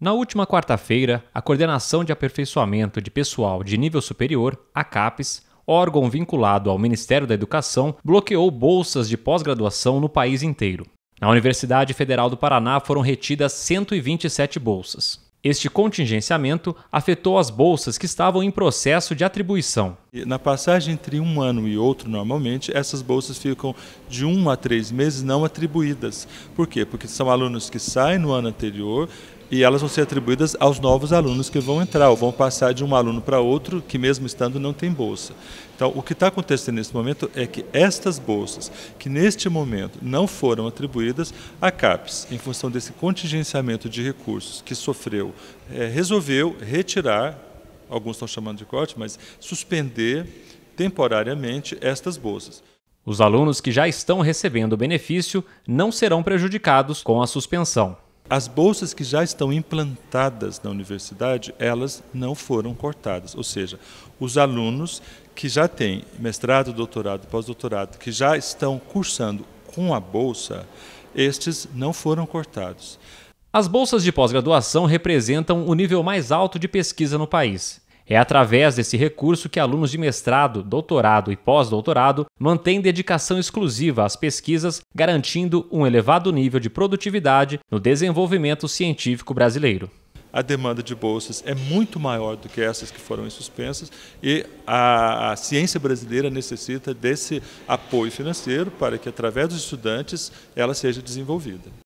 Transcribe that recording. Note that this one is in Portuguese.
Na última quarta-feira, a Coordenação de Aperfeiçoamento de Pessoal de Nível Superior, a CAPES, órgão vinculado ao Ministério da Educação, bloqueou bolsas de pós-graduação no país inteiro. Na Universidade Federal do Paraná foram retidas 127 bolsas. Este contingenciamento afetou as bolsas que estavam em processo de atribuição. Na passagem entre um ano e outro, normalmente, essas bolsas ficam de um a três meses não atribuídas. Por quê? Porque são alunos que saem no ano anterior, e elas vão ser atribuídas aos novos alunos que vão entrar, ou vão passar de um aluno para outro que, mesmo estando, não tem bolsa. Então, o que está acontecendo nesse momento é que estas bolsas, que neste momento não foram atribuídas, a CAPES, em função desse contingenciamento de recursos que sofreu, é, resolveu retirar, alguns estão chamando de corte, mas suspender temporariamente estas bolsas. Os alunos que já estão recebendo o benefício não serão prejudicados com a suspensão. As bolsas que já estão implantadas na universidade, elas não foram cortadas, ou seja, os alunos que já têm mestrado, doutorado, pós-doutorado, que já estão cursando com a bolsa, estes não foram cortados. As bolsas de pós-graduação representam o nível mais alto de pesquisa no país. É através desse recurso que alunos de mestrado, doutorado e pós-doutorado mantêm dedicação exclusiva às pesquisas, garantindo um elevado nível de produtividade no desenvolvimento científico brasileiro a demanda de bolsas é muito maior do que essas que foram suspensas e a, a, ciência brasileira necessita desse apoio financeiro para que, através dos estudantes, ela seja desenvolvida.